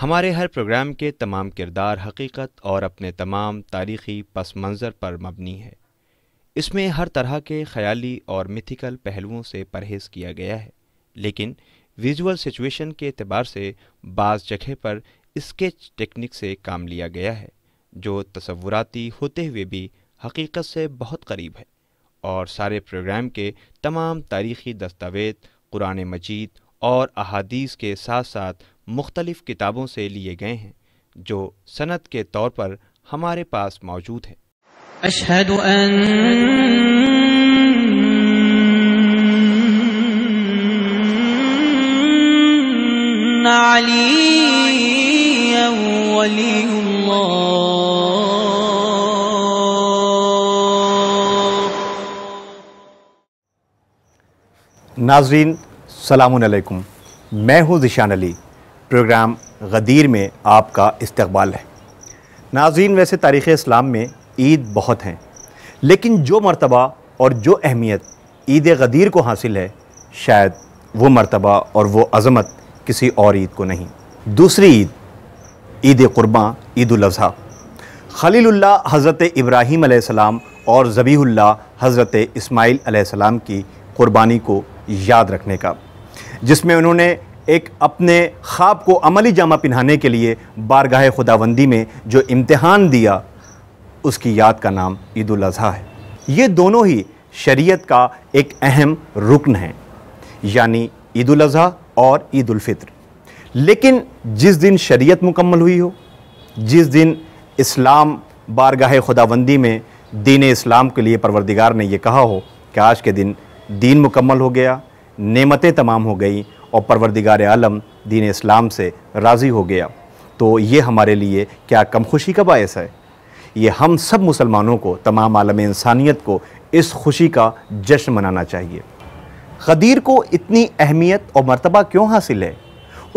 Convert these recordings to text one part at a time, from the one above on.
हमारे हर प्रोग्राम के तमाम किरदार हकीकत और अपने तमाम तारीखी पस मंज़र पर मबनी है इसमें हर तरह के ख्याली और मिथिकल पहलुओं से परहेज़ किया गया है लेकिन विजुअल सिचुएशन के अतबार से बाज़ जगह पर स्केच टेक्निक से काम लिया गया है जो तस्वुराती होते हुए भी हकीकत से बहुत करीब है और सारे प्रोग्राम के तमाम तारीखी दस्तावेज कुरान मजीद और अहादीस के साथ साथ मुख्तलिफ़ किताबों से लिए गए हैं जो सनत के तौर पर हमारे पास मौजूद है अशहद नाजरीन सलामकुम मैं हूं जिशान अली प्रोग्राम गदीर में आपका इस्तबाल है नाजीन वैसे तारीख़ इस्लाम में ईद बहुत हैं लेकिन जो मरतबा और जो अहमियत ईद गदीर को हासिल है शायद वो मरतबा और वो अज़मत किसी और ईद को नहीं दूसरी ईद ईद क़ुरबा ईदाजी खलील हज़रत इब्राहीम आसमाम और ज़बीहुल्ला हज़रत इस्माईल आसमाम की क़ुरबानी को याद रखने का जिसमें उन्होंने एक अपने ख्वाब को अमली जामा पहनाने के लिए बारगाह खुदाबंदी में जो इम्तहान दिया उसकी याद का नाम ईद है ये दोनों ही शरीयत का एक अहम रुकन है यानी ईद और ईद लेकिन जिस दिन शरीयत मुकम्मल हुई हो जिस दिन इस्लाम बारगाह खुदाबंदी में दीन इस्लाम के लिए परवरदिगार ने यह कहा हो कि आज के दिन दीन मुकम्मल हो गया नेमतें तमाम हो गई और परवरदिगार आलम दीन इस्लाम से राज़ी हो गया तो ये हमारे लिए क्या कम खुशी का बायस है ये हम सब मुसलमानों को तमाम आलम इंसानियत को इस खुशी का जश्न मनाना चाहिए खदीर को इतनी अहमियत और मरतबा क्यों हासिल है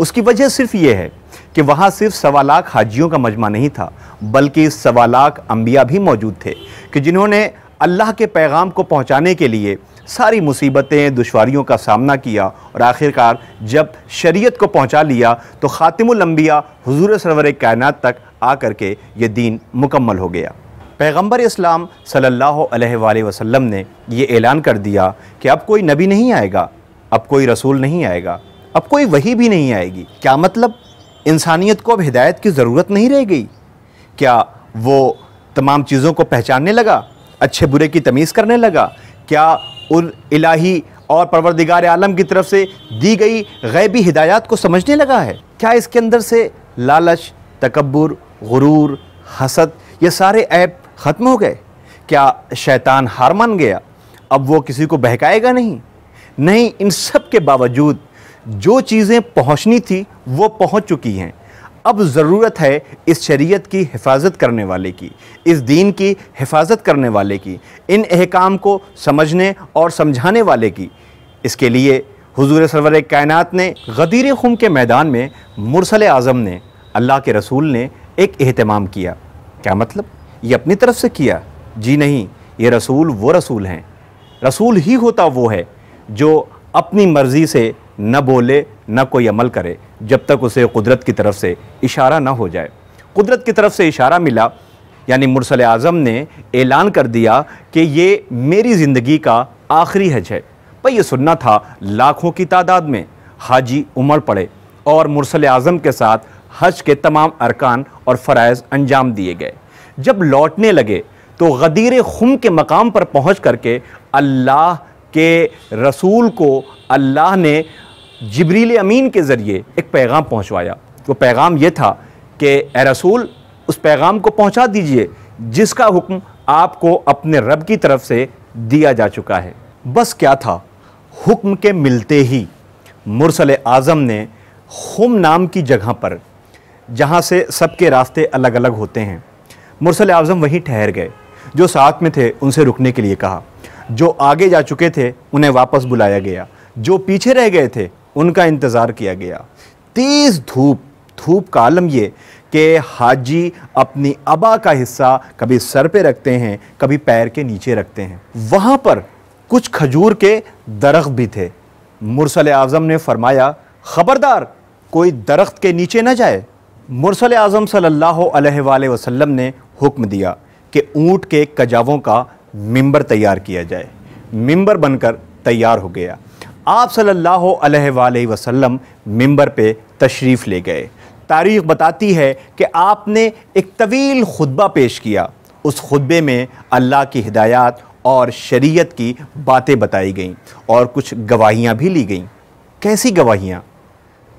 उसकी वजह सिर्फ ये है कि वहाँ सिर्फ सवा लाख हाजियों का मजमा नहीं था बल्कि सवा लाख अम्बिया भी मौजूद थे कि जिन्होंने अल्लाह के पैगाम को पहुँचाने के लिए सारी मुसीबतें दुशारियों का सामना किया और आखिरकार जब शरीयत को पहुंचा लिया तो ख़ातिमलम्बिया हजूर सरवर कायनत तक आ कर के ये दीन मुकम्मल हो गया पैगम्बर इस्लाम सल्लल्लाहु अलैहि वसल्लम ने यह ऐलान कर दिया कि अब कोई नबी नहीं आएगा अब कोई रसूल नहीं आएगा अब कोई वही भी नहीं आएगी क्या मतलब इंसानियत को अब हिदायत की ज़रूरत नहीं रह गई क्या वो तमाम चीज़ों को पहचानने लगा अच्छे बुरे की तमीज़ करने लगा क्या उन इलाही और परवरदिगार आलम की तरफ से दी गई गैबी हिदायत को समझने लगा है क्या इसके अंदर से लालच तकबर गुरूर हसद ये सारे ऐप ख़त्म हो गए क्या शैतान हार मान गया अब वो किसी को बहकाएगा नहीं नहीं इन सब के बावजूद जो चीज़ें पहुंचनी थी वो पहुंच चुकी हैं अब ज़रूरत है इस शरीयत की हिफाजत करने वाले की इस दीन की हिफाजत करने वाले की इन अहकाम को समझने और समझाने वाले की इसके लिए हुजूर सरवर कायनात ने गदीर खुम के मैदान में मुरसल आज़म ने अल्लाह के रसूल ने एक अहतमाम किया क्या मतलब ये अपनी तरफ से किया जी नहीं ये रसूल वो रसूल हैं रसूल ही होता वो है जो अपनी मर्ज़ी से न बोले न कोई अमल करे जब तक उसे कुदरत की तरफ से इशारा ना हो जाए कुदरत की तरफ से इशारा मिला यानी मुरसल आज़म ने ऐलान कर दिया कि ये मेरी ज़िंदगी का आखिरी हज है पर यह सुनना था लाखों की तादाद में हाजी उमड़ पड़े और मुरसल आज़म के साथ हज के तमाम अरकान और फ़रज़ अंजाम दिए गए जब लौटने लगे तो गदीर खुम के मकाम पर पहुँच करके अल्लाह के रसूल को अल्लाह ने जबरील अमीन के ज़रिए एक पैगाम पहुँचवाया वो पैगाम ये था कि ए रसूल उस पैगाम को पहुँचा दीजिए जिसका हुक्म आपको अपने रब की तरफ से दिया जा चुका है बस क्या था हुक्म के मिलते ही मुरसल आज़म ने हम नाम की जगह पर जहाँ से सबके रास्ते अलग अलग होते हैं मुरसल आज़म वहीं ठहर गए जो साथ में थे उनसे रुकने के लिए कहा जो आगे जा चुके थे उन्हें वापस बुलाया गया जो पीछे रह गए थे उनका इंतज़ार किया गया तेज़ धूप धूप का आलम ये कि हाजी अपनी अबा का हिस्सा कभी सर पे रखते हैं कभी पैर के नीचे रखते हैं वहाँ पर कुछ खजूर के दरख्त भी थे मुरसल आज़म ने फरमाया ख़बरदार कोई दरख्त के नीचे ना जाए मुरसल आज़म सल्ला वसम ने हुक्म दिया कि ऊँट के कजावों का मंबर तैयार किया जाए मंबर बनकर तैयार हो गया आप सल्लल्लाहु अलैहि वसल्लम मिंबर पे तशरीफ़ ले गए तारीख बताती है कि आपने एक तवील खुतबा पेश किया उस खुतबे में अल्लाह की हिदायत और शरीयत की बातें बताई गईं और कुछ गवाहियाँ भी ली गईं कैसी गवाहियाँ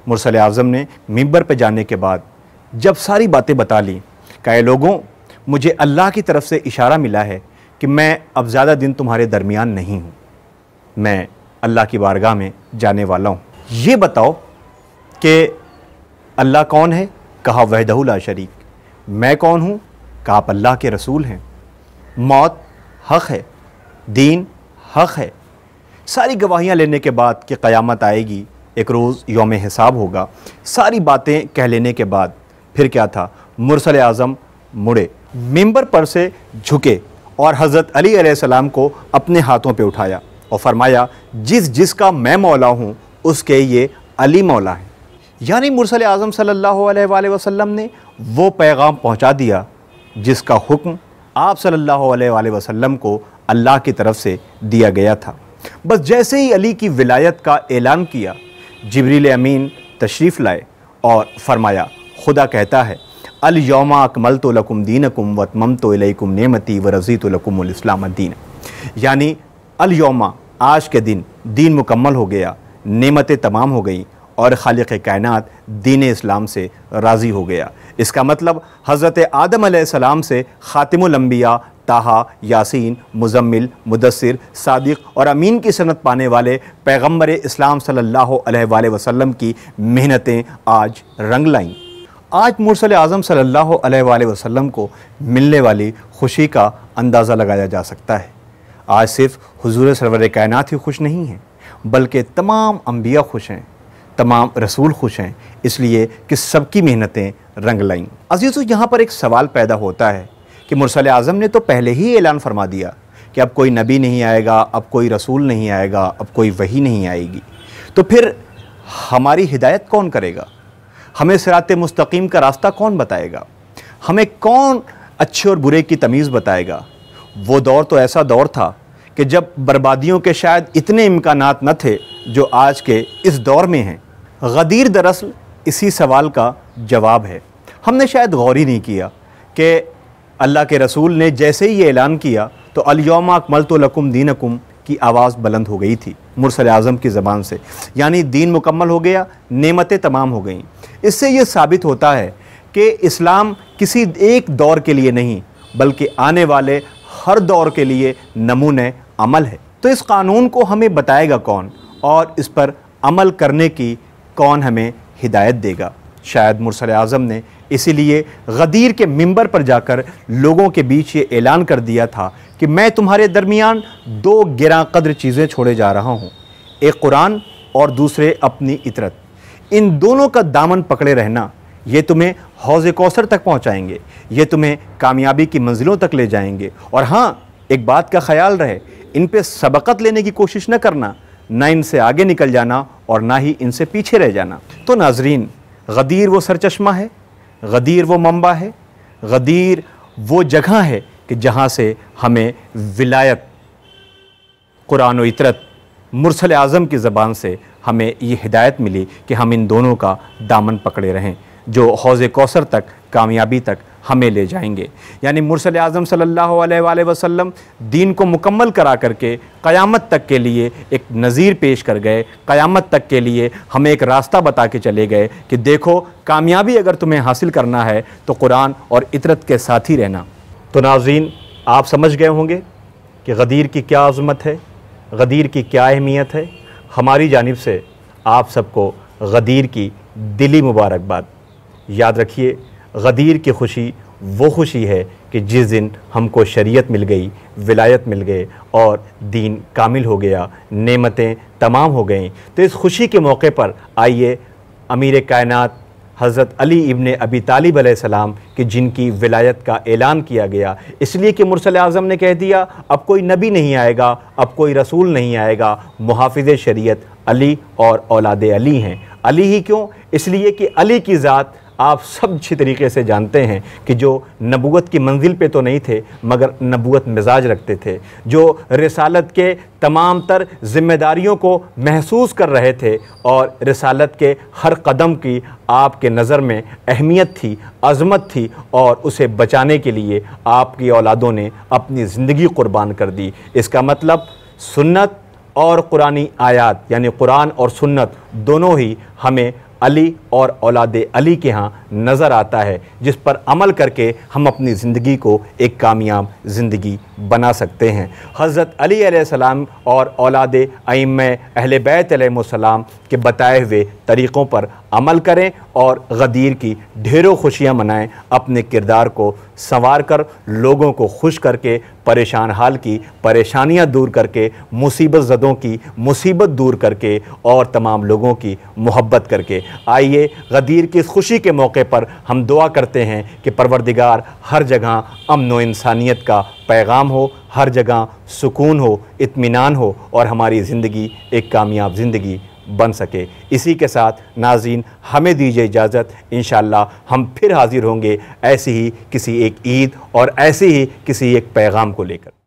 मुरसल आज़म ने मिंबर पर जाने के बाद जब सारी बातें बता ली कहे लोगों मुझे अल्लाह की तरफ से इशारा मिला है कि मैं अब ज़्यादा दिन तुम्हारे दरमियान नहीं हूँ मैं अल्लाह की बारगाह में जाने वाला हूँ ये बताओ कि अल्लाह कौन है कहा वहदहुल्ला शरीक मैं कौन हूँ कहा आप अल्लाह के रसूल हैं मौत हक़ है दीन हक़ है सारी गवाहियाँ लेने के बाद कि क़यामत आएगी एक रोज़ योम हिसाब होगा सारी बातें कह लेने के बाद फिर क्या था मुरसल आज़म मुड़े मेंबर पर से झुके और हज़रत अली सलाम को अपने हाथों पे उठाया और फरमाया जिस जिस का मैं मौला हूँ उसके ये अली मौला हैं यानी मुरसल आज़म सल्ला वसलम ने वो पैगाम पहुँचा दिया जिसका हुक्म आप सल्ला अलैहि को अल्लाह की तरफ से दिया गया था बस जैसे ही अली की विलायत का ऐलान किया जबरील अमीन तशरीफ़ लाए और फरमाया खुदा कहता है अल योमा अकमल तो लकुम दीनकुम वतमम तो इलकुम नेमती व रज़ी तो लकुम इस्लाम दीन यानी अल योमा आज के दिन दीन मुकम्मल हो गया नेमतें तमाम हो गई और खालिक कायनात दीन इस्लाम से राज़ी हो गया इसका मतलब हज़रत आदम सलाम से ख़ातिमलम्बिया ताहा यासीन मुजम्मिल मुदसर सादिक और अमीन की सनत पाने वाले पैगम्बर इस्लाम सल्ला वसलम की मेहनतें आज रंग लाईं आज मुरसल आज़म सल्ला वसलम को मिलने वाली खुशी का अंदाज़ा लगाया जा सकता है आज सिर्फ हजूर सरवर कायनत ही खुश नहीं हैं बल्कि तमाम अम्बिया खुश हैं तमाम रसूल खुश हैं इसलिए कि सबकी मेहनतें रंग लाइं अजीज़ यहाँ पर एक सवाल पैदा होता है कि मुरसल आज़म ने तो पहले ही ऐलान फरमा दिया कि अब कोई नबी नहीं आएगा अब कोई रसूल नहीं आएगा अब कोई वही नहीं आएगी तो फिर हमारी हिदायत कौन करेगा हमें सरात मुस्तकीम का रास्ता कौन बताएगा हमें कौन अच्छे और बुरे की तमीज़ बताएगा वो दौर तो ऐसा दौर था कि जब बर्बादियों के शायद इतने इम्कान न थे जो आज के इस दौर में हैं गदीर दरअसल इसी सवाल का जवाब है हमने शायद गौर ही नहीं किया कि अल्लाह के रसूल ने जैसे ही ये ऐलान किया तो अलयोमा अकमल तो लकुम दीनकुम की आवाज़ बुलंद हो गई थी मुरसल आज़म की ज़बान से यानी दीन मुकम्मल हो गया नेमतें तमाम हो गई इससे ये साबित होता है कि इस्लाम किसी एक दौर के लिए नहीं बल्कि आने वाले हर दौर के लिए नमूने अमल है तो इस कानून को हमें बताएगा कौन और इस पर अमल करने की कौन हमें हिदायत देगा शायद मुरसल आज़म ने इसीलिए गदीर के मिंबर पर जाकर लोगों के बीच ये ऐलान कर दिया था कि मैं तुम्हारे दरमियान दो गिरा कदर चीज़ें छोड़े जा रहा हूँ एक कुरान और दूसरे अपनी इतरत इन दोनों का दामन पकड़े रहना ये तुम्हें हौज कौसर तक पहुँचाएँगे ये तुम्हें कामयाबी की मंजिलों तक ले जाएंगे और हाँ एक बात का ख्याल रहे इन पर सबकत लेने की कोशिश न करना ना इनसे आगे निकल जाना और ना ही इनसे पीछे रह जाना तो नाजरीन गदीर वो सरचश्मा है गदीर वो मम्बा है गदीर वो जगह है कि जहाँ से हमें विलायत कुरान इतरत मुरसल आज़म की ज़बान से हमें ये हिदायत मिली कि हम इन दोनों का दामन पकड़े रहें जो हौज़ कौसर तक कामयाबी तक हमें ले जाएंगे यानी मुरसल आज़म सल्लल्लाहु अलैहि वसल्लम दीन को मुकम्मल करा करके क़यामत तक के लिए एक नज़ीर पेश कर गए क़यामत तक के लिए हमें एक रास्ता बता के चले गए कि देखो कामयाबी अगर तुम्हें हासिल करना है तो कुरान और इतरत के साथ ही रहना तो नाजीन आप समझ गए होंगे कि गदीर की क्या आज़मत है गदीर की क्या अहमियत है हमारी जानब से आप सबको गदीर की दिली मुबारकबाद याद रखिए गदीर की खुशी वो खुशी है कि जिस दिन हमको शरीयत मिल गई विलायत मिल गए और दीन कामिल हो गया नेमतें तमाम हो गई तो इस खुशी के मौके पर आइए अमीर कायनात हज़रत अली इब्न अबी तालिब सलाम कि जिनकी विलायत का ऐलान किया गया इसलिए कि मुरसल आज़म ने कह दिया अब कोई नबी नहीं आएगा अब कोई रसूल नहीं आएगा मुहाफ़ शरीयत अली और औलाद अली हैं अली ही क्यों इसलिए कि अली की ज़ात आप सब अच्छी तरीके से जानते हैं कि जो नबूत की मंजिल पे तो नहीं थे मगर नबूत मिजाज रखते थे जो रसालत के तमाम तर ज़िम्मेदारियों को महसूस कर रहे थे और रसालत के हर कदम की आपके नज़र में अहमियत थी अजमत थी और उसे बचाने के लिए आपकी औलादों ने अपनी ज़िंदगी कुर्बान कर दी इसका मतलब सुन्नत और कुरानी आयात यानी कुरान और सुन्नत दोनों ही हमें अली और औलाद अली के यहाँ नज़र आता है जिस पर अमल करके हम अपनी ज़िंदगी को एक कामयाब ज़िंदगी बना सकते हैं हज़रत अली सलाम और औलाद अम अहल बैतम के बताए हुए तरीक़ों पर अमल करें और गदीर की ढेरों खुशियाँ मनाएं अपने किरदार को संवार कर लोगों को खुश करके परेशान हाल की परेशानियां दूर करके मुसीबत ज़दों की मुसीबत दूर करके और तमाम लोगों की मोहब्बत करके आइए गदीर की इस खुशी के मौके पर हम दुआ करते हैं कि परवरदिगार हर जगह अमन व इंसानियत का पैगाम हो हर जगह सुकून हो इत्मीनान हो और हमारी ज़िंदगी एक कामयाब ज़िंदगी बन सके इसी के साथ नाजीन हमें दीजिए इजाज़त इन हम फिर हाज़िर होंगे ऐसी ही किसी एक ईद और ऐसे ही किसी एक पैगाम को लेकर